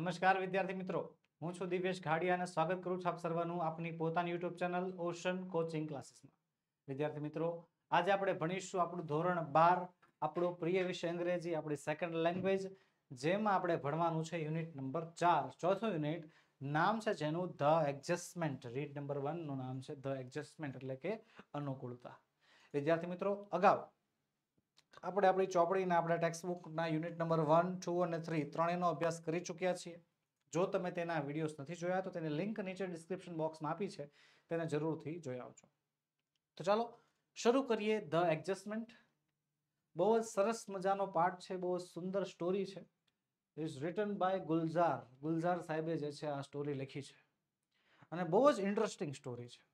નમસ્કાર વિદ્યાર્થી મિત્રો હું છું દિવેશ ઘાડિયા અને સ્વાગત કરું છું આપ સર્વનું આપની પોતાની યુટ્યુબ ચેનલ ઓશન કોચિંગ ક્લાસીસમાં વિદ્યાર્થી મિત્રો આજે આપણે ભણીશું આપણું ધોરણ બાર આપણો પ્રિય વિષય અંગ્રેજી આપણી સેકન્ડ લેંગ્વેજ જેમાં આપણે ભણવાનું છે યુનિટ નંબર ચાર ચોથું યુનિટ નામ છે જેનું ધ એડજસ્ટમેન્ટ રીડ નંબર વનનું નામ છે ધ એડજસ્ટમેન્ટ એટલે કે અનુકૂળતા વિદ્યાર્થી મિત્રો અગાઉ આપણે આપણી ચોપડીના આપણા ટેક્સ્ટબુકના યુનિટ નંબર વન ટુ અને થ્રી ત્રણેયનો અભ્યાસ કરી ચૂક્યા છીએ જો તમે તેના વિડીયોઝ નથી જોયા તો તેની લિંક નીચે ડિસ્ક્રિપ્શન બોક્સમાં આપી છે તેને જરૂરથી જોઈ આવજો તો ચાલો શરૂ કરીએ ધ એડજસ્ટમેન્ટ બહુ જ સરસ મજાનો પાઠ છે બહુ જ સુંદર સ્ટોરી છે is written by Gulzar Gulzar સાહેબે જે છે આ સ્ટોરી લખી છે અને બહુ જ ઇન્ટરેસ્ટિંગ સ્ટોરી છે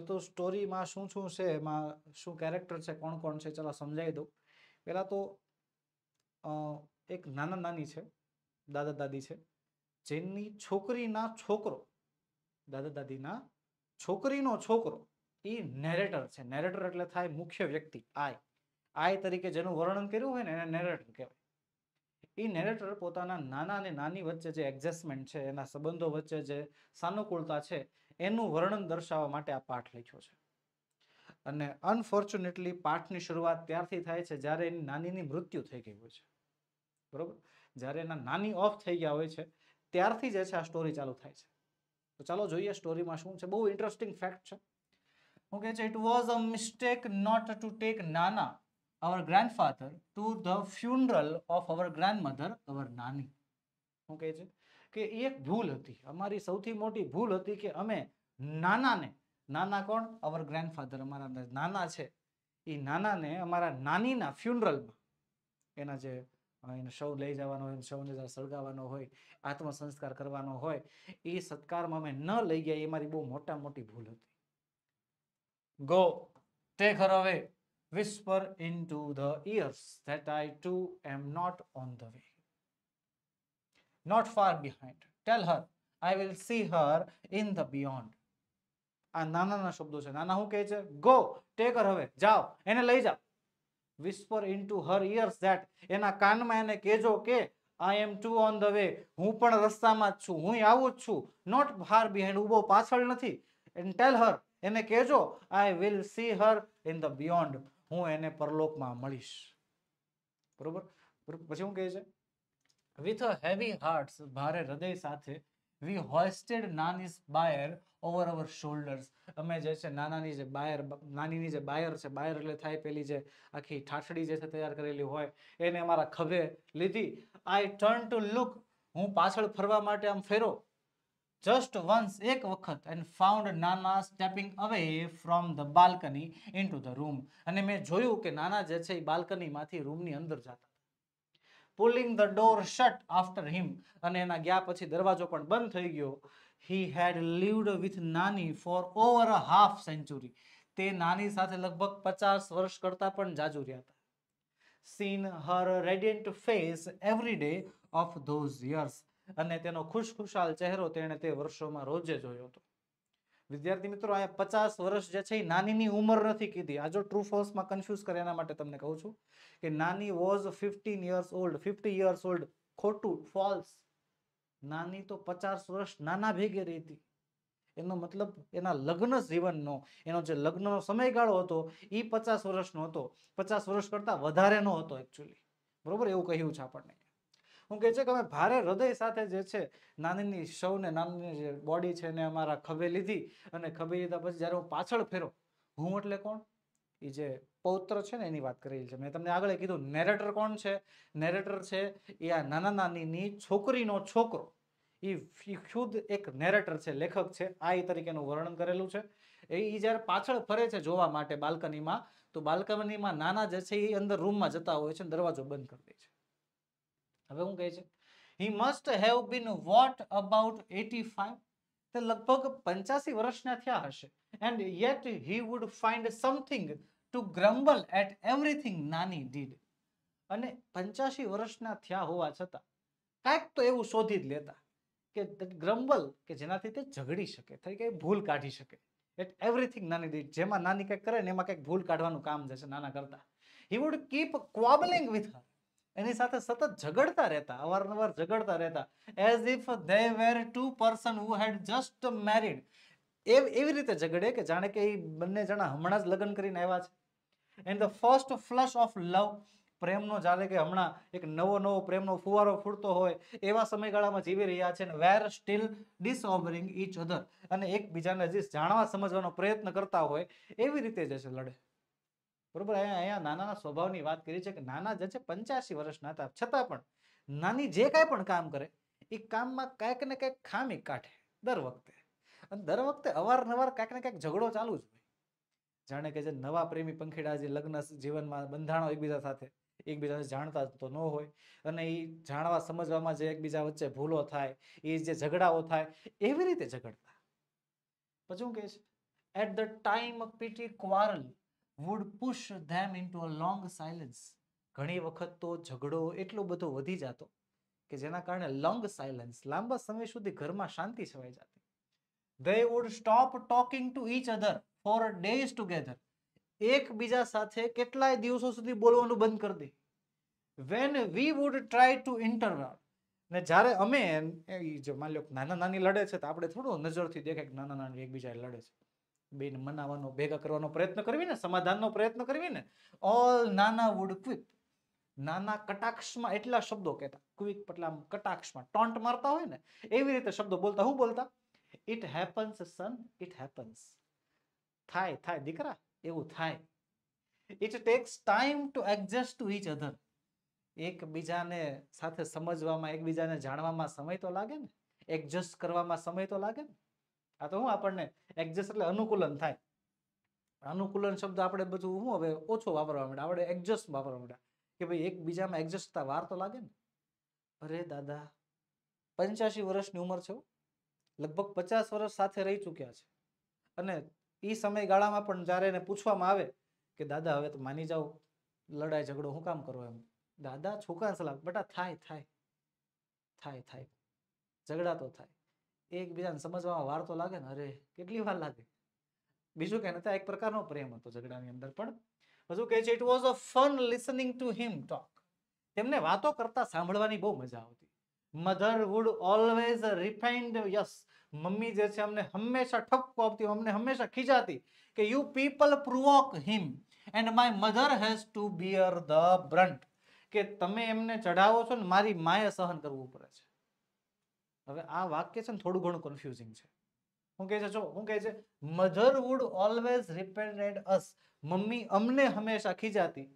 પહેલાં તો સ્ટોરીમાં શું શું છે એમાં શું કેરેક્ટર છે કોણ કોણ છે ચાલો સમજાવી દઉં પહેલાં તો એક નાના નાની છે દાદા દાદી છે જેની છોકરીના છોકરો દાદા દાદીના છોકરીનો છોકરો એ નેરેટર છે નેરેટર એટલે થાય મુખ્ય વ્યક્તિ આય આય તરીકે જેનું વર્ણન કર્યું હોય ને એને નેરેટર કહેવાય એ નેરેટર પોતાના નાના અને નાની વચ્ચે જે એડજસ્ટમેન્ટ છે એના સંબંધો વચ્ચે જે સાનુકૂળતા છે એનું વર્ણન દર્શાવવા માટે આ પાઠ લખ્યો છે અને અનફોર્ચ્યુનેટલી પાઠની શરૂઆત ત્યારથી થાય છે જ્યારે એની નાનીની મૃત્યુ થઈ ગઈ હોય છે બરોબર જ્યારે એના નાની ઓફ થઈ ગયા હોય છે ત્યારથી જ છે આ સ્ટોરી ચાલુ થાય છે તો ચાલો જોઈએ સ્ટોરીમાં શું છે બહુ ઇન્ટરેસ્ટિંગ ફેક્ટ છે હું કહે છે it was a mistake not to take nana our grandfather to the funeral of our grand grandmother our nani શું કહે છે કે એ એક ભૂલ હતી અમારી સૌથી મોટી ભૂલ હતી કે અમે નાનાને નાના કોણ અવર ગ્રેન્ડફાધર અમારા નાના છે એ નાનાને અમારા નાનીના ફ્યુનરલમાં એના જે એને શવ લઈ જવાનો હોય શવને જ્યારે સળગાવવાનો હોય આત્મસંસ્કાર કરવાનો હોય એ સત્કારમાં અમે ન લઈ ગયા એ મારી બહુ મોટા મોટી ભૂલ હતી ગો તે ખરો away whisper into the ears that I too am not on the way not far behind. Tell her, I will see her in the beyond. આ નાના નાનાના શબ્દો છે નાના શું કહે છે ગો ટેક હર હવે જાઓ એને લઈ જાઓ whisper to her ears that એના કાનમાં એને કહેજો કે I am too on the way હું પણ રસ્તામાં જ છું હું આવું જ છું નોટ ફાર બિહાઇન્ડ ઊભો પાછળ નથી એન્ડ ટેલ હર એને કહેજો I will see her in the beyond હું એને પરલોકમાં મળીશ બરોબર પછી શું કહે છે With a heavy hearts, ભારે હૃદય સાથે we hoisted nani's bier over our shoulders અમે જે છે નાનાની જે બાયર નાનીની જે બાયર છે બાયર એટલે થાય પેલી જે આખી ઠાઠડી જે છે તૈયાર કરેલી હોય એને અમારા ખભે લીધી આઈ ટર્ન ટુ લુક હું પાછળ ફરવા માટે આમ ફેરો જસ્ટ વન્સ એક વખત and found nana stepping away from the balcony in the room અને મેં જોયું કે નાના જે છે એ બાલ્કનીમાંથી રૂમની અંદર જતા pulling the door shut after him અને એના ગયા પછી દરવાજો પણ બંધ થઈ ગયો he had lived with nani for over a half century તે નાની સાથે લગભગ પચાસ વર્ષ કરતાં પણ જાજુ રહ્યા હતા seen her radiant face every day of those years અને તેનો ખુશખુશાલ ચહેરો તેણે તે વર્ષોમાં રોજે જોયો હતો વિદ્યાર્થી મિત્રો અહીંયા પચાસ વર્ષ જે છે એ નાનીની ઉંમર નથી કીધી આ જો ટ્રુ કન્ફ્યુઝ કરે એના માટે તમને કહું છું કે nani was fifteen years old fifty years old ખોટું ફોલ્સ નાની તો પચાસ વર્ષ નાના ભેગે રહેતી એનો મતલબ એના લગ્ન જીવનનો એનો જે લગ્નનો સમયગાળો હતો એ પચાસ વર્ષનો હતો પચાસ વર્ષ કરતાં વધારેનો હતો એકચ્યુઅલી બરોબર એવું કહ્યું છે આપણને હું કહે છે કે અમે ભારે હૃદય સાથે જે છે નાનીની સૌને નાનીની જે બોડી છે એને અમારા ખભે લીધી અને ખભે લીધા પછી જ્યારે હું પાછળ ફેરો હું એટલે કોણ એ જે પૌત્ર છે ને એની વાત કરેલી છે મેં તમને આગળ કીધું નેરેટર કોણ છે નેરેટર છે એ આ નાના નાનીની છોકરીનો છોકરો એ ખુદ એક નેરેટર છે લેખક છે આ એ તરીકેનું વર્ણન કરેલું છે એ જ્યારે પાછળ ફરે છે જોવા માટે બાલ્કનીમાં તો બાલ્કનીમાં નાના જે છે એ અંદર રૂમમાં જતા હોય છે દરવાજો બંધ કરી દે છે હવે હું કહે છે he must have been what about eighty five તે લગભગ પંચાસી વર્ષના થયા હશે and yet he would find something to grumble at everything nani did અને પંચ્યાસી વર્ષના થયા હોવા છતાં કાંઈક તો એવું શોધી જ લેતા કે ગ્રમ્બલ કે જેનાથી તે ઝઘડી શકે થઈ કે ભૂલ કાઢી શકે એટ એવરીથિંગ નાની ડીડ જેમાં નાની કંઈક કરે ને એમાં કંઈક ભૂલ કાઢવાનું કામ જશે નાના કરતા he would keep squabbling with her એની સાથે સતત ઝઘડતા રહેતા અવારનવાર ઝઘડતા રહેતા as if they were two person who had just married એ એવી રીતે ઝઘડે કે જાણે કે એ બંને જણા હમણાં જ લગ્ન કરીને આવ્યા છે and the first flush of love પ્રેમનો જાણે કે હમણાં એક નવો નવો પ્રેમનો ફુવારો ફૂટતો હોય એવા સમયગાળામાં જીવી રહ્યા છે અને વેર સ્ટીલ ડિસઓબરિંગ ઈચ અધર અને એકબીજાને હજી જાણવા સમજવાનો પ્રયત્ન કરતા હોય એવી રીતે જ છે લડે બરોબર અહીંયા નાના સ્વભાવની વાત કરી છે કે નાના જે છે પંચ્યાસી વર્ષના હતા છતાં પણ નાની જે કાંઈ પણ કામ કરે એ કામમાં કાંઈક ને કાંઈક ખામી કાઢે દર વખતે અને દર વખતે અવારનવાર કાંઈક ને કાંઈક ઝઘડો ચાલુ જ હોય જાણે કે જે નવા પ્રેમી પંખીડા જે લગ્ન જીવનમાં બંધાણો એકબીજા સાથે એકબીજાને જાણતા તો ન હોય અને એ જાણવા સમજવામાં જે એકબીજા વચ્ચે ભૂલો થાય એ જે ઝઘડાઓ થાય એવી રીતે ઝઘડતા પછી હું કહે છે at the time of petty quarrel would push them into a long silence ઘણી વખત તો ઝઘડો એટલો બધો વધી જતો કે જેના કારણે લોંગ સાયલન્સ લાંબા સમય સુધી ઘરમાં શાંતિ છવાઈ જતી they would stop talking to each other for days together એકબીજા સાથે કેટલાય દિવસો સુધી બોલવાનું બંધ કરી દે when we would try to interview ને જ્યારે અમે જો માની લો નાના નાની લડે છે તો આપણે થોડું નજરથી દેખાય કે નાના નાની એકબીજાએ લડે છે બેન મનાવવાનો ભેગા કરવાનો પ્રયત્ન કરવી ને સમાધાનનો પ્રયત્ન કરવી ને ઓલ નાના વુડ ક્વિક નાના કટાક્ષમાં એટલા શબ્દો કહેતા ક્વિક પટલા કટાક્ષમાં ટોન્ટ મારતા હોય ને એવી રીતે શબ્દો બોલતા હું બોલતા it happens son it happens થાય થાય દીકરા એવું થાય it takes time to adjust to each other એકબીજાને સાથે સમજવામાં એકબીજાને જાણવામાં સમય તો લાગે ને એડજસ્ટ કરવામાં સમય તો લાગે ને આ તો હું આપણને એડજસ્ટ એટલે અનુકૂલન થાય અનુકૂલન શબ્દ આપણે બધું હું હવે ઓછો વાપરવા માંડ્યા આપણે એડજસ્ટ વાપરવા માંડ્યા કે ભાઈ એકબીજામાં એડજસ્ટ થતા વાર તો લાગે ને અરે દાદા પંચ્યાસી વર્ષની ઉંમર છે લગભગ પચાસ વર્ષ સાથે રહી ચૂક્યા છે અને એ સમયગાળામાં પણ જ્યારે એને પૂછવામાં આવે કે દાદા હવે તો માની જાઓ લડાઈ ઝઘડો હું કામ કરો એમ દાદા છોકરા સલાહ બેટા થાય થાય થાય થાય ઝઘડા તો થાય એકબીજાને સમજવામાં વાર તો લાગે ને અરે કેટલી વાર લાગે બીજું કે નથી એક પ્રકારનો પ્રેમ હતો ઝઘડાની અંદર પણ હજુ કહે છે it was a fun listening to him talk તેમને વાતો કરતા સાંભળવાની બહુ મજા આવતી mother would always refined us મમ્મી જે છે અમને હંમેશા ઠપકો આપતી અમને હંમેશા ખીજાતી કે you people provoke him and my mother has to bear the brunt કે તમે એમને ચઢાવો છો ને મારી માએ સહન કરવું પડે છે હવે આ વાક્ય છે ને થોડું ઘણું કન્ફ્યુઝિંગ છે હું કહે છે જો હું કહે છે mother would always represent us મમ્મી અમને હંમેશા ખીજાતી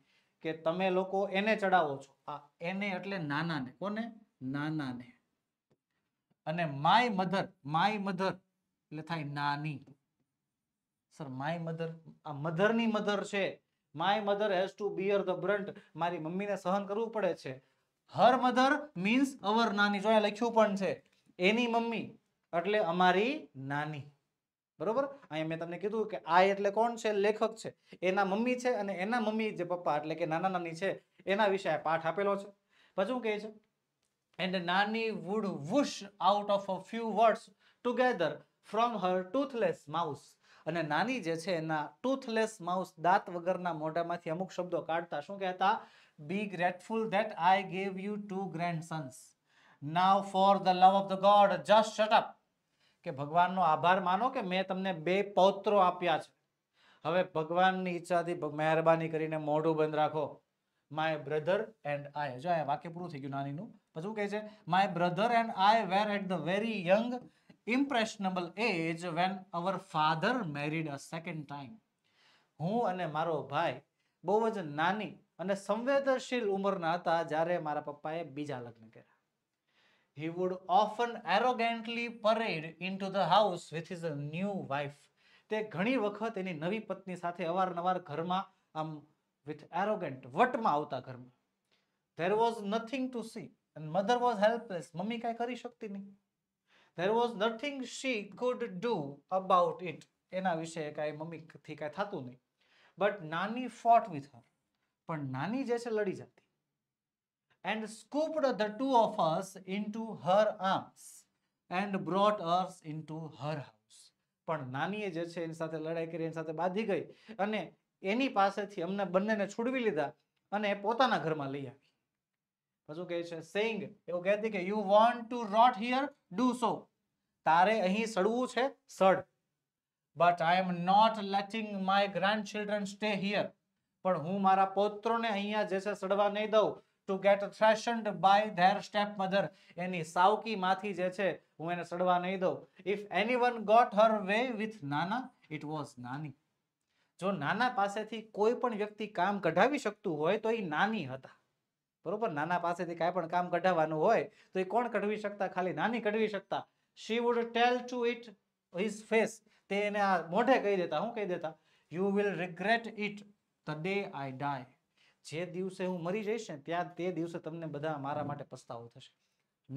કે તમે લોકો એને ચડાવો છો આ એને એટલે નાનાને કોને નાનાને અને માય મધર માય મધર એટલે થાય નાની સર માય મધર આ મધરની મધર છે my mother has to bear the brunt મારી મમ્મીને સહન કરવું પડે છે હર મધર મીન્સ અવર નાની જોયા લખ્યું પણ છે એની મમ્મી એટલે અમારી નાની બરોબર અહીંયા મેં તમને કીધું કે આ એટલે કોણ છે લેખક છે એના મમ્મી છે અને એના મમ્મી જે પપ્પા એટલે કે નાના નાની છે એના વિશે પાઠ આપેલો છે પછી શું કહે છે and Nani would whoosh out of a few words together from her toothless mouth અને નાની જે છે એના ટૂથલેસ માઉસ દાંત વગરના મોઢામાંથી અમુક શબ્દો કાઢતા શું કહેતા be grateful that I gave you two grandsons now for the love of God just shut up શટઅપ કે ભગવાનનો આભાર માનો કે મેં તમને બે પૌત્રો આપ્યા છે હવે ભગવાનની ઈચ્છાથી મહેરબાની કરીને મોઢું બંધ રાખો માય બ્રધર એન્ડ આય જો આ વાક્ય પૂરું થઈ ગયું નાનીનું પછી કહે છે my brother and I were at the very young impressionable age when our father married a second time હું અને મારો ભાઈ બહુ જ નાની અને સંવેદનશીલ ઉંમરના હતા જ્યારે મારા પપ્પાએ બીજા લગ્ન કર્યા he would often arrogantly parade into the house with his new wife. તે ઘણી વખત એની નવી પત્ની સાથે અવારનવાર ઘરમાં આમ વિથ એરોગન્ટ વટમાં આવતા ઘરમાં there was nothing to see and mother was helpless મમ્મી કાંઈ કરી શકતી નહીં there was nothing she could do about it એના વિશે કાંઈ મમ્મીથી કાંઈ થતું નહીં બટ નાની ફોટ વિથ હર પણ નાની જે છે લડી જતી and scooped the two of us into her arms and brought us into her house પણ નાનીએ જે છે એની સાથે લડાઈ કરી એની સાથે બાંધી ગઈ અને એની પાસેથી અમને બંનેને છોડવી લીધા અને પોતાના ઘરમાં લઈ આવી પછી કહે છે સેઇંગ એવું કહેતી કે you want to rot here do so તારે અહીં સડવું છે સડ but I am not letting my grandchildren stay here પણ હું મારા પોત્રોને અહીંયા જે છે સડવા નહીં દઉં to get threatened by their stepmother એની માથી જે છે હું એને સડવા નહીં દઉં if anyone got her way with Nana it was Nani જો નાના પાસેથી કોઈ પણ વ્યક્તિ કામ કઢાવી શકતું હોય તો એ નાની હતા બરોબર નાના પાસેથી કાંઈ પણ કામ કઢાવવાનું હોય તો એ કોણ કઢવી શકતા ખાલી નાની કઢવી શકતા she would tell to it his face તે એને આ મોઢે કહી દેતા હું કહી દેતા you will regret it the day I die જે દિવસે હું મરી જઈશ ને ત્યાં તે દિવસે તમને બધા મારા માટે પસ્તાવો થશે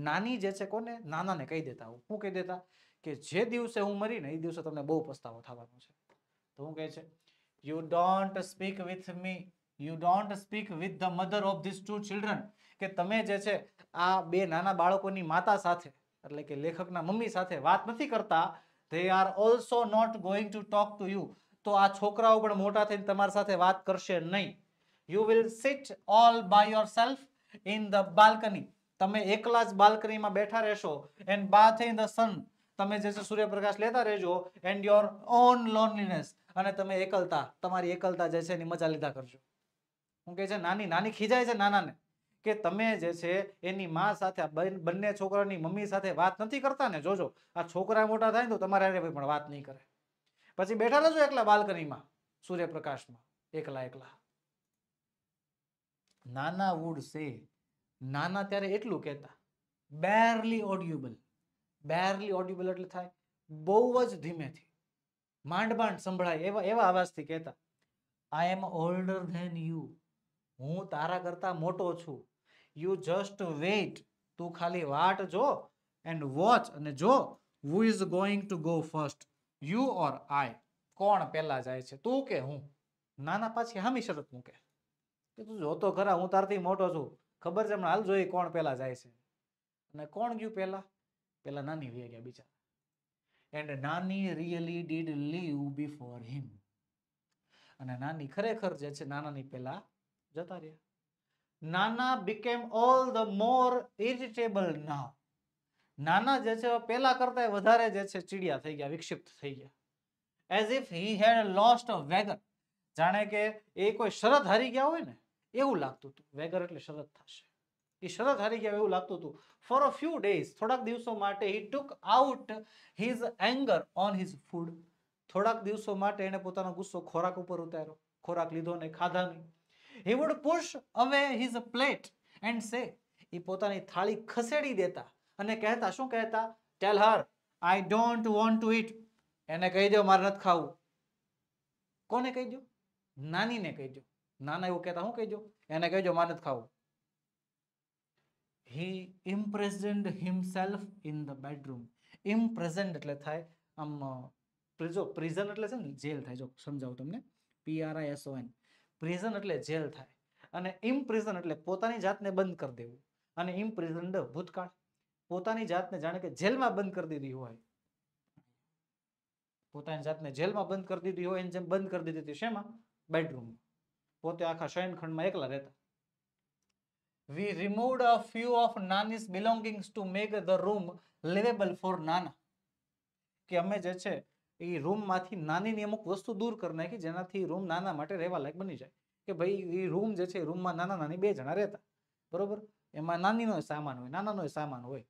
નાની જે છે કોને નાનાને કહી દેતા હું શું કહી દેતા કે જે દિવસે હું મરી ને એ દિવસે તમને બહુ પસ્તાવો થવાનો છે તો હું કહે છે you don't speak with me you don't speak with the mother of this two children કે તમે જે છે આ બે નાના બાળકોની માતા સાથે એટલે કે લેખકના મમ્મી સાથે વાત નથી કરતા they are also not going to talk to you તો આ છોકરાઓ પણ મોટા થઈને તમારી સાથે વાત કરશે નહીં you will sit all by yourself in the balcony તમે એકલા જ બાલ્કનીમાં બેઠા રહેશો and bath in the sun તમે જે છે સૂર્યપ્રકાશ લેતા રહેજો એન્ડ યોર ઓન લોનલીનેસ અને તમે એકલતા તમારી એકલતા જે છે એની મજા લીધા કરજો શું કહે છે નાની નાની ખીજાય છે નાનાને કે તમે જે છે એની માં સાથે બંને છોકરાની મમ્મી સાથે વાત નથી કરતા ને જોજો આ છોકરા મોટા થાય ને તો તમારે એને પણ વાત નહીં કરે પછી બેઠા રહેજો એકલા બાલ્કનીમાં સૂર્યપ્રકાશમાં એકલા એકલા નાના વુડ સે નાના ત્યારે એટલું કહેતા બેરલી ઓડિયુબલ બેરલી ઓડિયુબલ એટલે થાય બહુ જ ધીમેથી માંડમાંડ સંભળાય એવા એવા અવાજથી કહેતા I am older than you હું તારા કરતા મોટો છું યુ જસ્ટ વેઇટ તું ખાલી વાટ જો એન્ડ વોચ અને જો who is going to go first you or I કોણ પહેલાં જાય છે તું કે હું નાના પાછી હામી શરત મૂકે કે તું જોતો ખરા હું તારથી મોટો છું ખબર છે હમણાં હાલ જોઈએ કોણ પહેલા જાય છે અને કોણ ગયું પહેલા પહેલા નાની વી ગયા બીજા and Nani really did leave before him અને નાની ખરેખર જે છે નાનાની પહેલા જતા રહ્યા Nana became all the more irritable ના નાના જે છે પહેલા કરતા વધારે જે છે ચીડિયા થઈ ગયા વિક્ષિપ્ત થઈ ગયા as if he had lost a wagon જાણે કે એ કોઈ શરત હારી ગયા હોય ને એવું લાગતું હતું વેગર એટલે શરત થશે એ શરત હારી ગયા એવું લાગતું હતું ફોર અ ફ્યુ ડેઝ થોડાક દિવસો માટે he took out his anger on his food થોડાક દિવસો માટે એને પોતાનો ગુસ્સો ખોરાક ઉપર ઉતાર્યો ખોરાક લીધો ને ખાધા નહીં he would push away his plate and say એ પોતાની થાળી ખસેડી દેતા અને કહેતા શું કહેતા tell her I don't want to eat એને કહી દો મારે નથી ખાવું કોને કહી દો નાનીને કહી દો ના ના એવું કહેતા શું કહેજો એને કહેજો મારે નથી ખાવું he imprisoned himself in the bedroom imprisoned એટલે થાય આમ પ્રિઝો પ્રિઝન એટલે છે ને જેલ થાય જો સમજાવું તમને પીઆરઆઈ એસઓએન પ્રિઝન એટલે જેલ થાય અને ઇમ્પ્રિઝન એટલે પોતાની જાતને બંધ કરી દેવું અને ઇમ્પ્રિઝન્ડ ભૂતકાળ પોતાની જાતને જાણે કે જેલમાં બંધ કરી દીધી હોય પોતાની જાતને જેલમાં બંધ કરી દીધી હોય એને જેમ બંધ કરી દીધી હતી શેમાં બેડરૂમમાં પોતે આખા શયનખંડમાં એકલા રહેતા we removed a few of Nani's belongings to make the room livable for Nana કે અમે જે છે એ રૂમમાંથી નાનીની અમુક વસ્તુ દૂર કરી નાખી જેનાથી રૂમ નાના માટે રહેવા લાયક બની જાય કે ભાઈ એ રૂમ જે છે એ રૂમમાં નાના નાની બે જણા રહેતા બરોબર એમાં નાનીનો સામાન હોય નાનાનો સામાન હોય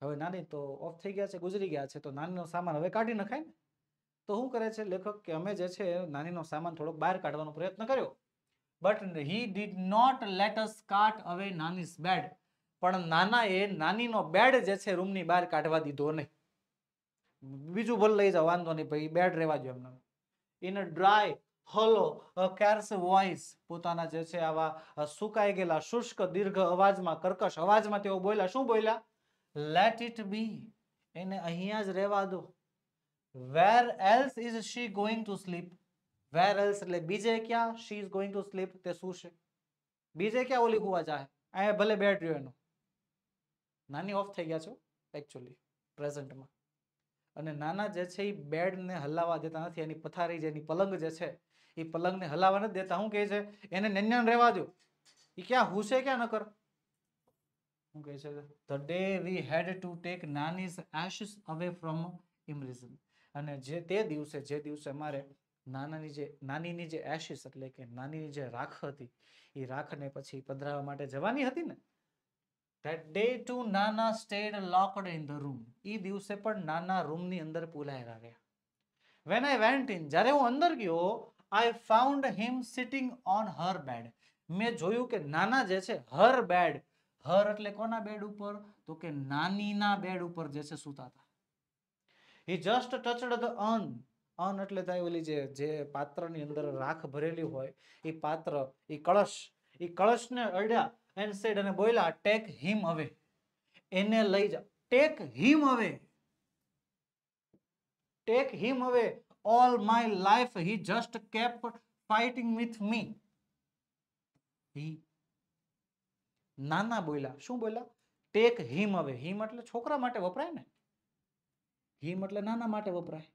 હવે નાની તો ઓફ થઈ ગયા છે ગુજરી ગયા છે તો નાનીનો સામાન હવે કાઢી નખાય ને તો શું કરે છે લેખક કે અમે જે છે નાનીનો સામાન થોડોક બહાર કાઢવાનો પ્રયત્ન કર્યો but he did not let us cart away નાનીસ bed પણ નાના એ નાનીનો બેડ જે છે રૂમની બહાર કાઢવા દીધો નહીં બીજું ભલે લઈ જાઓ વાંધો નહીં ભાઈ બેડ રહેવા જો એમને in a dry hollow coarse voice પોતાના જે છે આવા સુકાઈ ગયેલા શુષ્ક દીર્ઘ અવાજમાં કર્કશ અવાજમાં તેઓ બોલ્યા શું બોલ્યા લેટ ઇટ બી એને અહીંયા જ રહેવા દો where else is she going to sleep where else એટલે બીજે ક્યાં she is going to sleep તે શું છે બીજે ક્યાં ઓલી હોવા જાય અહીંયા ભલે બેડ રહ્યો એનું નાની ઓફ થઈ ગયા છો એકચ્યુઅલી પ્રેઝન્ટમાં અને નાના જે છે એ બેડને હલાવવા દેતા નથી એની પથારી જે એની પલંગ જે છે એ પલંગને હલાવવા નથી દેતા હું કહે છે એને નેન્યાન રહેવા દો એ ક્યાં હુશે ક્યાં ન કર હું કહે છે the day we had to take Nani's ashes away from immersion અને જે તે દિવસે જે દિવસે અમારે નાનાની જે નાનીની જે એશિસ એટલે કે નાનીની જે રાખ હતી એ રાખને પછી પધરાવવા માટે જવાની હતી ને that day too Nana stayed locked in the room એ દિવસે પણ નાના રૂમની અંદર પુલાયેલા રહ્યા વેન આઈ વેન્ટ ઇન જ્યારે હું અંદર ગયો I found him sitting on her bed મેં જોયું કે નાના જે છે હર બેડ હર એટલે કોના બેડ ઉપર તો કે નાનીના બેડ ઉપર જે છે સૂતા હતા હી જસ્ટ ટચડ ધ અન અન એટલે થાય ઓલી જે જે પાત્રની અંદર રાખ ભરેલી હોય એ પાત્ર એ કળશ એ કળશને અડ્યા એન્ડ સેડ અને બોલ્યા ટેક હિમ હવે એને લઈ જા ટેક હિમ હવે ટેક હિમ હવે all my life he just kept fighting with me he નાના બોલ્યા શું બોલ્યા ટેક હિમ હવે હિમ એટલે છોકરા માટે વપરાય ને હિમ એટલે નાના માટે વપરાય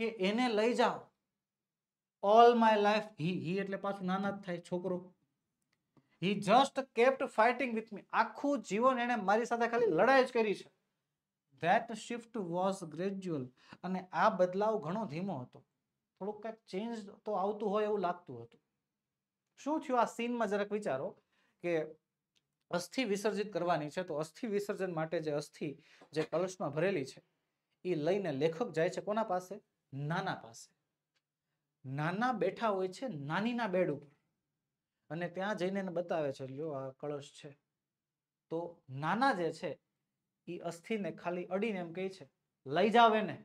કે એને લઈ જાઓ all my life he he એટલે પાછું નાના જ થાય છોકરો he just kept fighting with me આખું જીવન એણે મારી સાથે ખાલી લડાઈ જ કરી છે ધેટ શિફ્ટ વોઝ ગ્રેજ્યુઅલ અને આ બદલાવ ઘણો ધીમો હતો થોડુંક કંઈક ચેન્જ તો આવતું હોય એવું લાગતું હતું શું થયું આ સીનમાં જરાક વિચારો કે અસ્થિ વિસર્જિત કરવાની છે તો અસ્થિ વિસર્જન માટે જે અસ્થિ જે કલશમાં ભરેલી છે એ લઈને લેખક જાય છે કોના પાસે નાના પાસે નાના બેઠા હોય છે નાનીના બેડ ઉપર અને ત્યાં જઈને એને બતાવે છે લ્યો આ કળશ છે તો નાના જે છે એ અસ્થિને ખાલી અડીને એમ કહે છે લઈ જાવ એને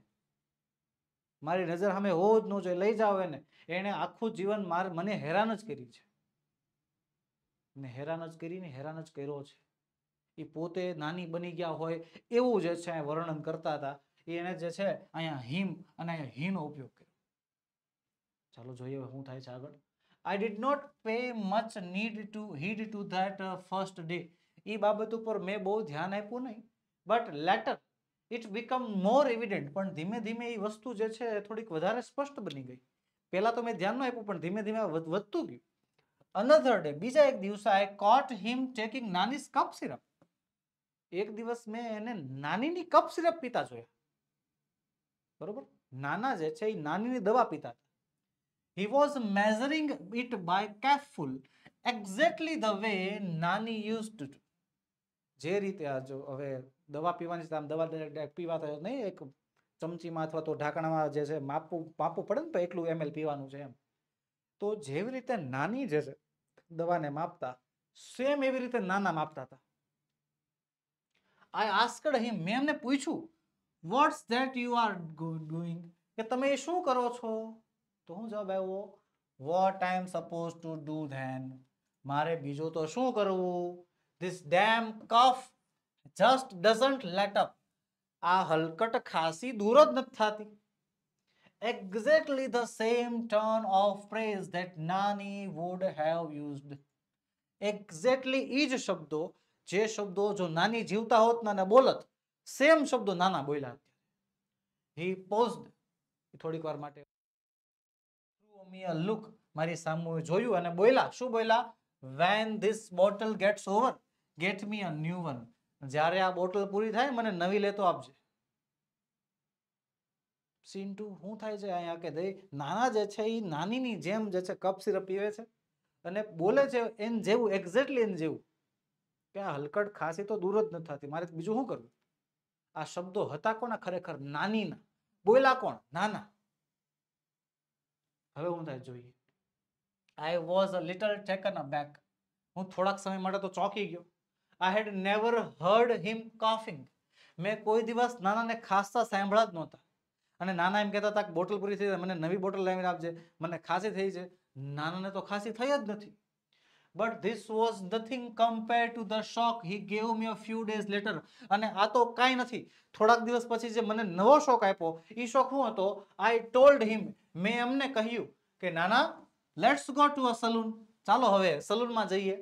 મારી નજર સામે હોવો જ ન જોઈએ લઈ જાવ એને એણે આખું જીવન મારે મને હેરાન જ કરી છે ને હેરાન જ કરીને હેરાન જ કર્યો છે એ પોતે નાની બની ગયા હોય એવું જે છે વર્ણન કરતા હતા એને જે છે અહીંયા હિમ અને અહીંયા હીનો ઉપયોગ કર્યો ચાલો જોઈએ શું થાય છે આગળ I did not pay much heed to it to that first day એ બાબત ઉપર મેં બહુ ધ્યાન આપ્યું નહીં but later it become more evident પણ ધીમે ધીમે એ વસ્તુ જે છે થોડીક વધારે સ્પષ્ટ બની ગઈ પહેલાં તો મેં ધ્યાન ન આપ્યું પણ ધીમે ધીમે વધતું ગયું અનધર ડે બીજા એક દિવસે I caught him taking Nani cough syrup એક દિવસ મેં એને નાનીની કપ સિરપ પીતા જોયા બરોબર નાના જે છે એ નાનીની દવા પીતા he was measuring it by careful exactly the way Nani use to જે રીતે આ જો હવે દવા પીવાની આમ દવા પીવા થયો નહીં એક ચમચીમાં અથવા તો ઢાંકણામાં જે છે માપવું માપવું પડે ને તો એટલું એમએલ પીવાનું છે એમ તો જેવી રીતે નાની જે છે દવાને માપતા સેમ એવી રીતે નાના માપતા હતા આઈ આસ્કડ અહીં મેં એમને પૂછ્યું what's that you are doing કે તમે શું કરો છો તો હું જવાબ આવ્યો what I am suppose to do then મારે બીજું તો શું કરવું this damn cough just doesn't let up આ હલકટ ખાસી દૂર જ નથી થતી exactly the same turn of phrase that Nani would have used Exactly એ જ શબ્દો જે શબ્દો જો નાની જીવતા હોત ને બોલત સેમ શબ્દો નાના બોલ્યા હી પોઝડ થોડીક વાર માટે લુક મારી સામે જોયું અને બોલ્યા શું બોલ્યા when this bottle gets over get me a new one જ્યારે આ બોટલ પૂરી થાય મને નવી લેતો આપજે સીન ટુ શું થાય છે અહીંયા કે દઈ નાના જે છે એ નાનીની જેમ જે છે કપ સિરપ પીવે છે અને બોલે છે એન જેવું એક્ઝેક્ટલી એન જેવું કે આ હલકટ ખાંસી તો દૂર જ નથી થતી મારે બીજું શું કરવું આ શબ્દો હતા કોના ખરેખર નાનીના બોયલા કોણ નાના હવે હું થાય જોઈએ I was a little taken aback હું થોડાક સમય માટે તો ચોંકી ગયો આઈ હેડ નેવર હર્ડ હિમ કોફિંગ મેં કોઈ દિવસ નાનાને ખાસતા સાંભળ્યા જ નહોતા અને નાના એમ કહેતા હતા કે બોટલ પૂરી થઈ જાય મને નવી બોટલ લાવીને આપજે મને ખાંસી થઈ છે નાનાને તો ખાંસી થઈ જ નથી but this was nothing compare to the shock he gave me a few days later અને આ તો કાંઈ નથી થોડાક દિવસ પછી જે મને નવો શોખ આપ્યો એ શોખ હું હતો આઈ ટોલ્ડ હિમ મેં એમને કહ્યું કે નાના let's go to a salon ચાલો હવે સલૂનમાં જઈએ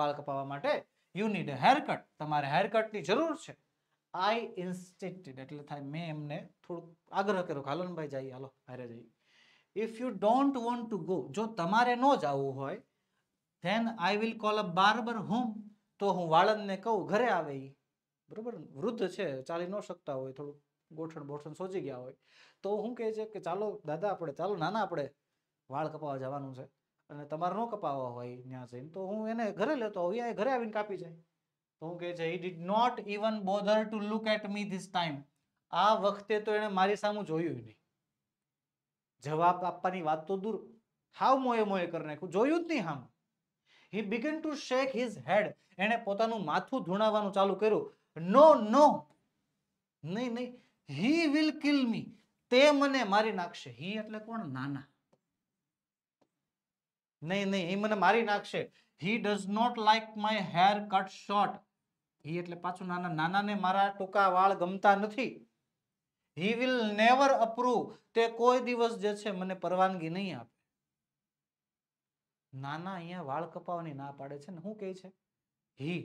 વાળ કપાવવા માટે યુ નીડ હેર કટ તમારે હેરકટની જરૂર છે આઈ ઇન્સ્ટિક્ટેડ એટલે થાય મેં એમને થોડુંક આગ્રહ કર્યો હાલો ભાઈ જઈએ હાલો હારે જઈએ if you don't want to go જો તમારે ન જવું હોય then I will call up barber home તો હું વાળંદને કહું ઘરે આવે એ બરાબર વૃદ્ધ છે ચાલી ન શકતા હોય થોડું ગોઠણ બોઠણ સોજી ગયા હોય તો હું કહે છે કે ચાલો દાદા આપણે ચાલો નાના આપણે વાળ કપાવવા જવાનું છે અને તમારે ન કપાવવા હોય ત્યાં જઈને તો હું એને ઘરે લેતો આવી આ ઘરે આવીને કાપી જાય તો હું કહે છે he did not even bother to look at me this time આ વખતે તો એણે મારી સામું જોયું નહીં જવાબ આપવાની વાત તો દૂર હાવ મોએ મોએ કરી નાખ્યું જોયું જ નહીં હા he began to shake his head એને પોતાનું માથું ધૂણાવવાનું ચાલુ કર્યું નો નો નહીં નહીં હી વિલ કિલ મી તે મને મારી નાખશે હી એટલે કોણ નાના નહીં નહીં એ મને મારી નાખશે he does not like my hair cut short he એટલે પાછું નાના નાનાને મારા ટૂંકા વાળ ગમતા નથી હી વિલ નેવર અપ્રૂવ તે કોઈ દિવસ જે છે મને પરવાનગી નહીં આપે નાના અહીંયા વાળ કપાવવાની ના પાડે છે ને શું કહે છે હી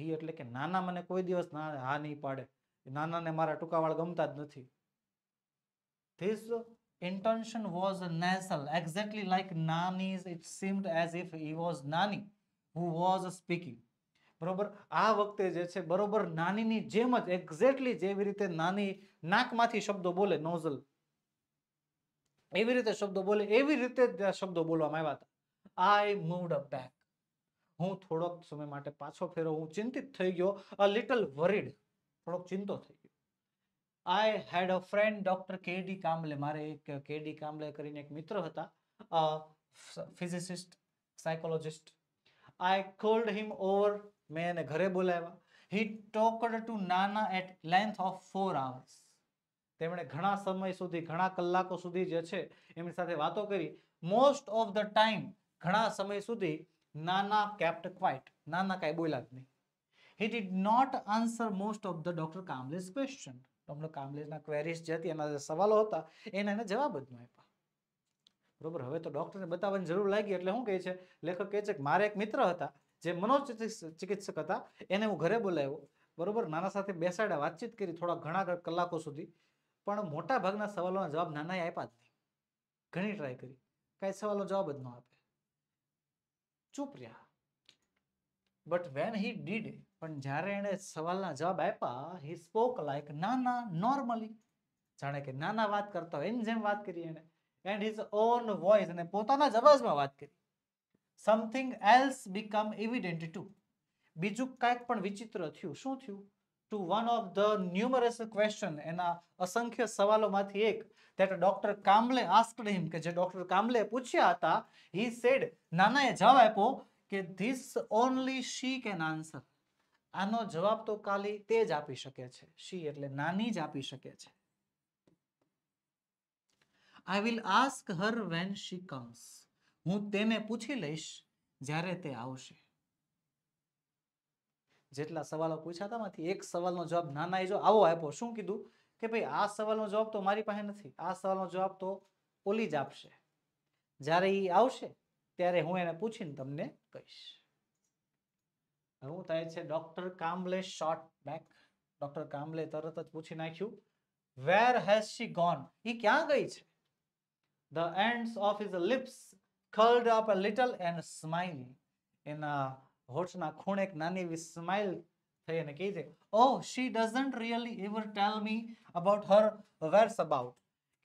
હી એટલે કે નાના મને કોઈ દિવસ ના હા નહીં પાડે નાનાને મારા ટૂંકા વાળ ગમતા જ નથી this intention national nasal exactly નાની nani's it seemed as if he was nani who was speaking બરોબર આ વખતે જે છે બરોબર નાનીની જેમ જ એક્ઝેક્ટલી જેવી રીતે નાની નાકમાંથી શબ્દો બોલે નોઝલ એવી રીતે શબ્દો બોલે એવી રીતે શબ્દો બોલવામાં આવ્યા હતા આઈ મૂવડ બેક હું થોડોક સમય માટે પાછો ફેરો હું ચિંતિત થઈ ગયો અ લિટલ વરીડ થોડોક ચિંતો થઈ ગયો આઈ હેડ અ ફ્રેન્ડ ડોક્ટર કેડી કામલે મારે એક કેડી કામલે કરીને એક મિત્ર હતા physicist psychologist I called him over મેં એને ઘરે બોલાવ્યા he talked to Nana at length of four hours તેમણે ઘણા સમય સુધી ઘણા કલાકો સુધી જે છે એમની સાથે વાતો કરી મોસ્ટ ઓફ ધ ટાઈમ ઘણા સમય સુધી નાના કેપ્ટ ક્વાઇટ નાના કાંઈ બોલ્યા જ નહીં he did not answer most of the doctor Kamle's question doctor કામલેસના ક્વેરીઝ જે હતી એના જે સવાલો હતા એના એને જવાબ જ ન આપ્યા બરોબર હવે તો ડૉક્ટરને બતાવવાની જરૂર લાગી એટલે શું કહે છે લેખક કહે છે કે મારે એક મિત્ર હતા જે મનોચિકિત્સક હતા એને હું ઘરે બોલાવ્યો બરોબર નાના સાથે બેસાડ્યા વાતચીત કરી થોડા ઘણા કલાકો સુધી પણ મોટા ભાગના સવાલોના જવાબ નાનાએ આપ્યા જ નહીં ઘણી ટ્રાય કરી કાંઈ સવાલો જવાબ જ ન આપે ચૂપ રહ્યા બટ વેન હી ડીડ પણ જ્યારે એણે સવાલના જવાબ આપ્યા he spoke like Nana normally જાણે કે નાના વાત કરતા હોય એની જેમ વાત કરી એણે એન્ડ હિઝ ઓન વોઇસ અને પોતાના જ અવાજમાં વાત કરી something else become evident to બીજું કાંઈક પણ વિચિત્ર થયું શું થયું to one of the numerous question એના અસંખ્ય સવાલોમાંથી એક that doctor Kamle asked him કે જે ડોક્ટર કામલે પૂછ્યા હતા he said નાનાએ જવાબ આપ્યો કે this only she can answer આનો જવાબ તો કાલી તે જ આપી શકે છે she એટલે નાની જ આપી શકે છે I will ask her when she comes હું તેને પૂછી લઈશ જ્યારે તે આવશે જેટલા સવાલો પૂછાતા માંથી એક સવાલનો જવાબ નાના જો આવો આપો શું કીધું કે ભાઈ આ સવાલનો જવાબ તો મારી પાસે નથી આ સવાલનો જવાબ તો ઓલી જ આપશે જ્યારે એ આવશે ત્યારે હું એને પૂછીને તમને કહીશ હું થાય છે doctor Kamle shot back doctor Kamle તરત જ પૂછી નાખ્યું વેર હેઝ શી ગોન એ ક્યાં ગઈ છે the end of his lips curled up a little and smiling એના હોઠના ખૂણે એક નાની એવી સ્માઇલ થઈ અને કહે છે oh she doesn't really ever tell me about her whereabouts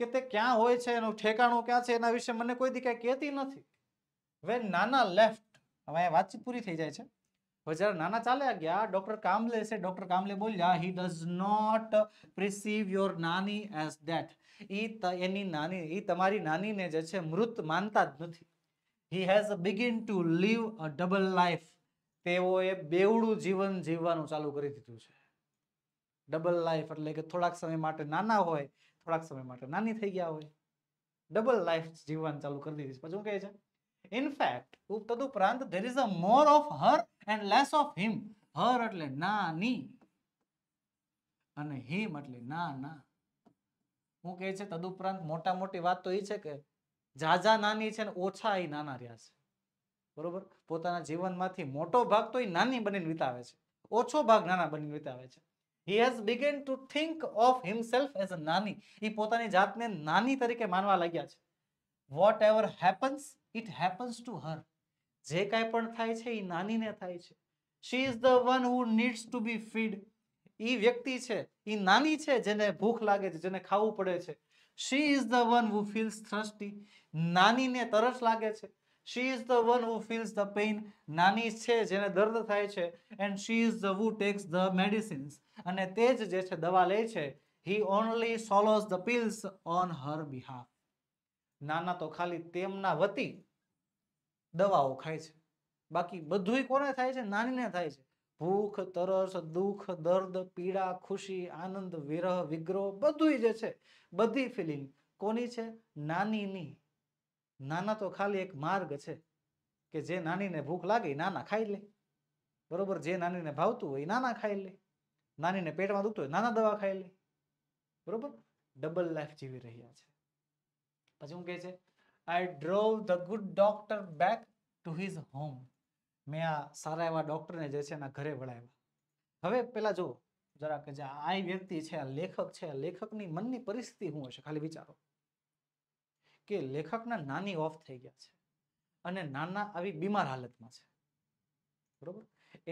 કે તે ક્યાં હોય છે એનું ઠેકાણું ક્યાં છે એના વિશે મને કોઈ દી કાંઈ કહેતી નથી વેન નાના લેફ્ટ હવે વાતચીત પૂરી થઈ જાય છે હવે જ્યારે નાના ચાલ્યા ગયા ડૉક્ટર કામલે છે ડૉક્ટર કામલે બોલ્યા he does not perceive your Nani as that ઈ એની નાની ઈ તમારી નાનીને જે છે મૃત માનતા જ નથી he has begin to live a double life તેઓએ બેવડું જીવન જીવવાનું ચાલુ કરી દીધું છે ડબલ લાઈફ એટલે કે થોડાક સમય માટે નાના હોય થોડાક સમય માટે નાની થઈ ગયા હોય ડબલ લાઈફ જીવવાનું ચાલુ કરી દીધી છે પછી શું કહે છે ઇનફેક્ટ તદુપરાંત there is a more of her and less of him her એટલે નાની અને હિમ એટલે ના ના હું કહે છે તદુપરાંત મોટા મોટી વાત તો એ છે કે જાજા નાની છે ને ઓછા એ નાના રહ્યા છે બરોબર પોતાના જીવનમાંથી મોટો ભાગ તો એ નાની બનીને વિતાવે છે ઓછો ભાગ નાના બનીને વિતાવે છે he has began to think of himself as a Nani એ પોતાની જાતને નાની તરીકે માનવા લાગ્યા છે whatever happens it happens to her જે કાંઈ પણ થાય છે એ નાનીને થાય છે she is the one who needs to be feed એ વ્યક્તિ છે એ નાની છે જેને ભૂખ લાગે છે જેને ખાવું પડે છે she is the one who feels thirsty નાનીને તરસ લાગે છે she is the one who feels the pain નાની છે જેને દર્દ થાય છે and she is the who takes the medicines અને તે જ જે છે દવા લે છે he only swallows the pills on her behalf નાના તો ખાલી તેમના વતી દવાઓ ખાય છે બાકી બધુંય કોને થાય છે નાનીને થાય છે ભૂખ તરસ દુઃખ દર્દ પીડા ખુશી આનંદ વિરહ વિગ્રહ બધું જે છે બધી ફિલિંગ કોની છે નાનીની નાના તો ખાલી એક માર્ગ છે કે જે નાનીને ભૂખ લાગે નાના ખાઈ લે બરોબર જે નાનીને ભાવતું હોય નાના ખાઈ લે નાનીને પેટમાં દુખતું હોય નાના દવા ખાઈ લે બરોબર ડબલ લાઈફ જીવી રહ્યા છે પછી હું કહે છે I drove the good doctor back to his home મેં આ સારા એવા ડોક્ટરને જે છે એના ઘરે વળાવ્યા હવે પેલા જો જરા કે જે આ વ્યક્તિ છે આ લેખક છે આ લેખકની મનની પરિસ્થિતિ હું હશે ખાલી વિચારો કે લેખકના નાની ઓફ થઈ ગયા છે અને નાના આવી બીમાર હાલતમાં છે બરોબર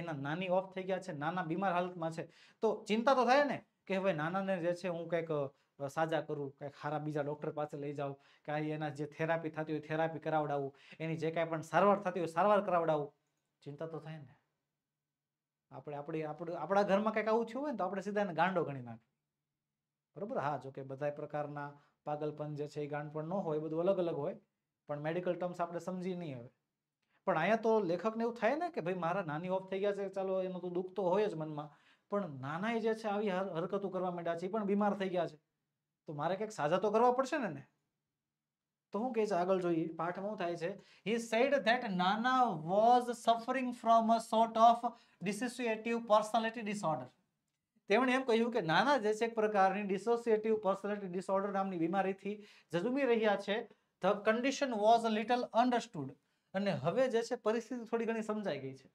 એના નાની ઓફ થઈ ગયા છે નાના બીમાર હાલતમાં છે તો ચિંતા તો થાય ને કે હવે નાનાને જે છે હું કંઈક સાજા કરું કંઈક સારા બીજા ડૉક્ટર પાસે લઈ જાઉં કાંઈ એના જે થેરાપી થતી હોય થેરાપી કરાવડાવું એની જે કાંઈ પણ સારવાર થતી હોય સારવાર કરાવડાવું ચિંતા તો થાય ને આપણે આપણી આપણું આપણા ઘરમાં કંઈક આવું થયું હોય ને તો આપણે સીધા એને ગાંડો ગણી નાખીએ બરોબર હા જોકે કે બધા પ્રકારના પાગલપન જે છે એ ગાંડપણ ન હોય બધું અલગ અલગ હોય પણ મેડિકલ ટર્મ્સ આપણે સમજી નહીં આવે પણ અહીંયા તો લેખકને એવું થાય ને કે ભાઈ મારા નાની ઓફ થઈ ગયા છે ચાલો એનું તો દુઃખ તો હોય જ મનમાં પણ નાના એ જે છે આવી હરકતો કરવા માંડ્યા છે એ પણ બીમાર થઈ ગયા છે તો મારે કંઈક સાજા તો કરવા પડશે ને ને તો હું કહે છે આગળ જોઈએ પાઠમાં થાય છે he said that Nana was suffering from a sort of dissociative personality disorder તેમણે એમ કહ્યું કે નાના જે છે એક પ્રકારની ડિસોસિએટિવ પર્સનાલિટી ડિસઓર્ડર નામની બીમારીથી જજુમી રહ્યા છે the condition was little understood અને હવે જે છે પરિસ્થિતિ થોડી ઘણી સમજાઈ ગઈ છે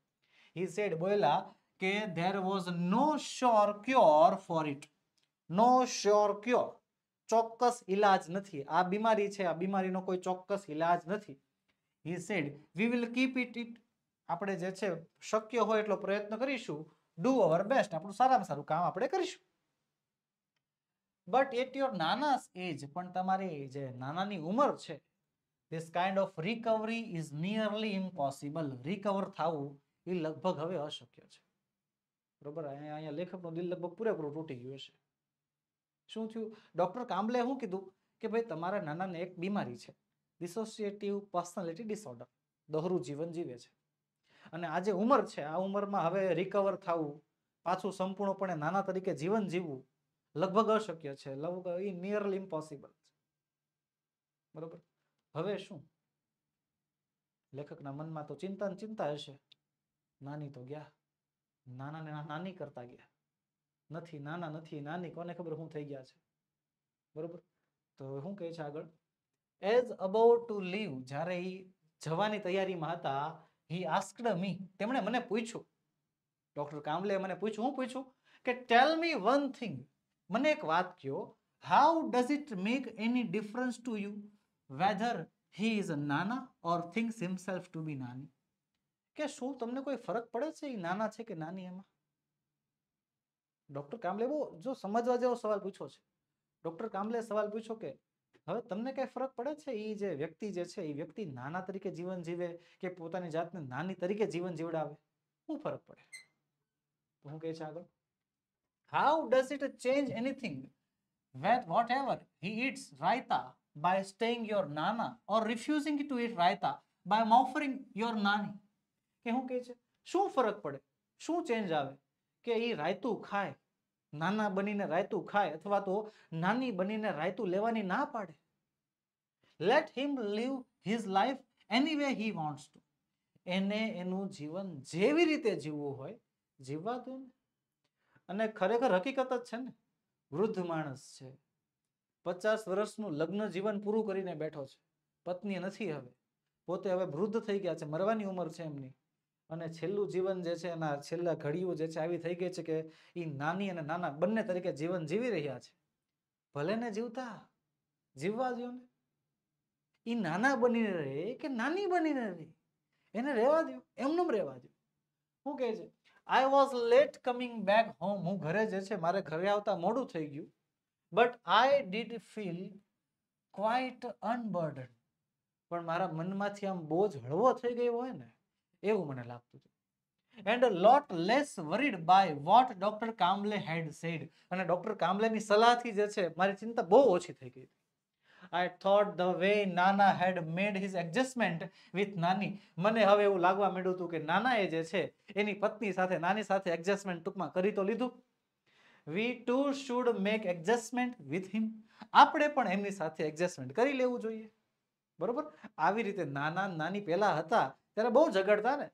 હી સેડ બોયલા કે there was no sure cure for it no sure cure ચોક્કસ ઇલાજ નથી આ બીમારી છે આ બીમારીનો કોઈ ચોક્કસ ઇલાજ નથી he said we will keep it it આપણે જે છે શક્ય હોય એટલો પ્રયત્ન કરીશું ડુ અવર બેસ્ટ આપણું સારામાં સારું કામ આપણે કરીશું બટ એટ યોર નાના એજ પણ તમારી જે નાનાની ઉંમર છે this kind of recovery is nearly impossible recover થવું એ લગભગ હવે અશક્ય છે બરોબર અહીંયા અહીંયા લેખકનું દિલ લગભગ પૂરેપૂરું તૂટી ગયું છે શું થયું ડૉક્ટર કાંબલે શું કીધું કે ભાઈ તમારા નાનાને એક બીમારી છે ડિસોસિએટિવ પર્સનાલિટી ડિસઓર્ડર દોહરું જીવન જીવે છે અને આ જે ઉંમર છે આ ઉંમરમાં હવે રિકવર થવું પાછું સંપૂર્ણપણે નાના તરીકે જીવન જીવવું લગભગ અશક્ય છે લગભગ એ નિયરલ ઇમ્પોસિબલ છે બરોબર હવે શું લેખકના મનમાં તો ચિંતા ચિંતા હશે નાની તો ગયા નાના ને નાની કરતા ગયા નથી નાના નથી નાની કોને ખબર શું થઈ ગયા છે બરોબર તો શું કહે છે આગળ એઝ અબાઉટ ટુ લીવ જ્યારે એ જવાની તૈયારીમાં હતા હી આસ્કડ મી તેમણે મને પૂછ્યું ડૉક્ટર કામલે મને પૂછ્યું હું પૂછ્યું કે ટેલ મી વન થિંગ મને એક વાત કહો how does it make any difference to you whether he is a Nana or things himself to be Nani કે શું તમને કોઈ ફરક પડે છે એ નાના છે કે નાની એમાં ડૉક્ટર કામલે બહુ જો સમજવા જેવો સવાલ પૂછો છે ડૉક્ટર કામલે સવાલ પૂછ્યો કે હવે તમને કઈ ફરક પડે છે એ જે વ્યક્તિ જે છે એ વ્યક્તિ નાના તરીકે જીવન જીવે કે પોતાની જાતને નાની તરીકે જીવન જીવડાવે શું ફરક પડે તો હું કહે છે આગળ how does it change anything with whatever he eats raita by staying your Nana or refusing to eat raita by mothering your Nani કે હું કહે છે શું ફરક પડે શું ચેન્જ આવે કે એ રાયતું ખાય નાના બનીને રાયતું ખાય અથવા તો નાની બનીને રાયતું લેવાની ના પાડે let him live his life anyway he wants to એને એનું જીવન જેવી રીતે જીવવું હોય જીવવા દો ને અને ખરેખર હકીકત જ છે ને વૃદ્ધ માણસ છે પચાસ વર્ષનું લગ્ન જીવન પૂરું કરીને બેઠો છે પત્ની નથી હવે પોતે હવે વૃદ્ધ થઈ ગયા છે મરવાની ઉંમર છે એમની અને છેલ્લું જીવન જે છે એના છેલ્લા ઘડીઓ જે છે આવી થઈ ગઈ છે કે એ નાની અને નાના બંને તરીકે જીવન જીવી રહ્યા છે ભલે ને જીવતા જીવવા દો ને એ નાના બનીને રહે કે નાની બનીને રહે એને રહેવા દો એમનું રહેવા દો શું કહે છે I was late coming back home હું ઘરે જે છે મારે ઘરે આવતા મોડું થઈ ગયું but I did feel quite unburden પણ મારા મનમાંથી આમ બોજ હળવો થઈ ગયો હોય ને એવું મને લાગતું છે and lot less worried by what doctor Kamle had said અને ડોક્ટર કામલેની સલાહથી જે છે મારી ચિંતા બહુ ઓછી થઈ ગઈ I thought the way Nana had made his adjustment with Nani મને હવે એવું લાગવા માંડ્યું હતું કે નાનાએ જે છે એની પત્ની સાથે નાની સાથે એડજસ્ટમેન્ટ ટૂંકમાં કરી તો લીધું we too should make adjustment with him આપણે પણ એમની સાથે એડજસ્ટમેન્ટ કરી લેવું જોઈએ બરોબર આવી રીતે નાના નાની પહેલાં હતા ત્યારે બહુ ઝઘડતા ને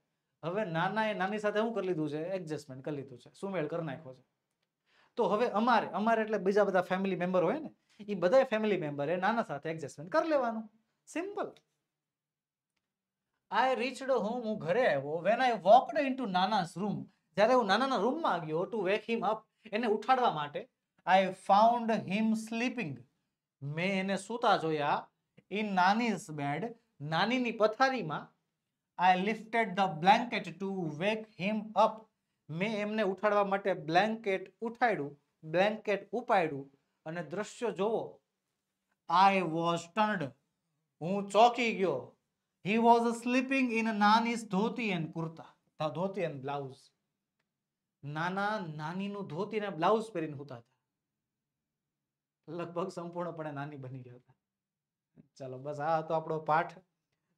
હવે નાના એ નાની સાથે શું કરી લીધું છે એડજસ્ટમેન્ટ કરી લીધું છે સુમેળ કરી નાખ્યો છે તો હવે અમારે અમારે એટલે બીજા બધા ફેમિલી મેમ્બર હોય ને એ બધા ફેમિલી મેમ્બરે નાના સાથે એડજસ્ટમેન્ટ કરી લેવાનું સિમ્પલ આઈ રીચડ હોમ હું ઘરે આવ્યો when I walked into Nana's room જ્યારે હું નાનાના રૂમમાં ગયો ટુ વેક હિમ અપ એને ઉઠાડવા માટે આઈ ફાઉન્ડ હિમ સ્લીપિંગ મેં એને સૂતા જોયા ઇન નાની બેડ નાનીની પથારીમાં I lifted the blanket to wake him up મેં એમને ઉઠાડવા માટે બ્લેન્કેટ ઉઠાડ્યું બ્લેન્કેટ ઉપાડ્યું અને દ્રશ્ય જોવો આઈ વોઝ ટર્ન્ડ હું ચોકી ગયો he was sleeping in Nani dhoti and kurta dhoti and blouse Nana નાનીનું ધોતી અને બ્લાઉઝ પહેરીને હોતા હતા લગભગ સંપૂર્ણપણે નાની બની ગયા હતા ચાલો બસ આ હતો આપણો પાઠ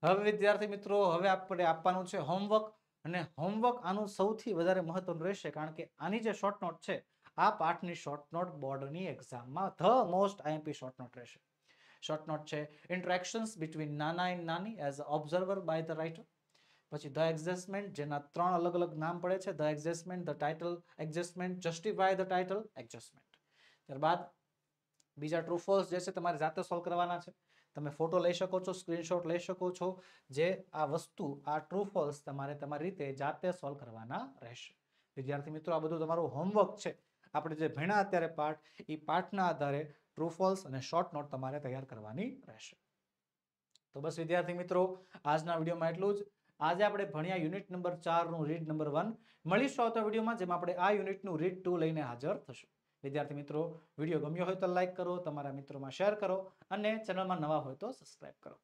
હવે વિદ્યાર્થી મિત્રો હવે આપણે આપવાનું છે હોમવર્ક અને હોમવર્ક આનું સૌથી વધારે મહત્વનું રહેશે કારણ કે આની જે શોર્ટ નોટ છે આ પાઠની શોર્ટ નોટ બોર્ડની એક્ઝામમાં the most IMP short note રહેશે શોર્ટ નોટ છે interactions between Nana and Nani as observer by the writer પછી ધ એક્ઝેસ્ટમેન્ટ જેના ત્રણ અલગ અલગ નામ પડે છે the adjustment the title adjustment justify the title adjustment ત્યારબાદ બીજા ટ્રુ જે છે તમારે જાતે સોલ્વ કરવાના છે તમે ફોટો લઈ શકો છો સ્ક્રીનશોટ લઈ શકો છો જે આ વસ્તુ આ ટ્રુફોલ્સ તમારે તમારી રીતે જાતે સોલ્વ કરવાના રહેશે વિદ્યાર્થી મિત્રો આ બધું તમારું હોમવર્ક છે આપણે જે ભણ્યા અત્યારે પાઠ એ પાઠના આધારે ટ્રુ અને શોર્ટ નોટ તમારે તૈયાર કરવાની રહેશે તો બસ વિદ્યાર્થી મિત્રો આજના વિડીયોમાં એટલું જ આજે આપણે ભણ્યા યુનિટ નંબર ચારનું રીડ નંબર વન મળીશું આવતા વિડીયોમાં જેમાં આપણે આ યુનિટનું રીડ ટુ લઈને હાજર થશું વિદ્યાર્થી મિત્રો વિડીયો ગમ્યો હોય તો લાઇક કરો તમારા મિત્રોમાં શેર કરો અને ચેનલમાં નવા હોય તો સબસ્ક્રાઈબ કરો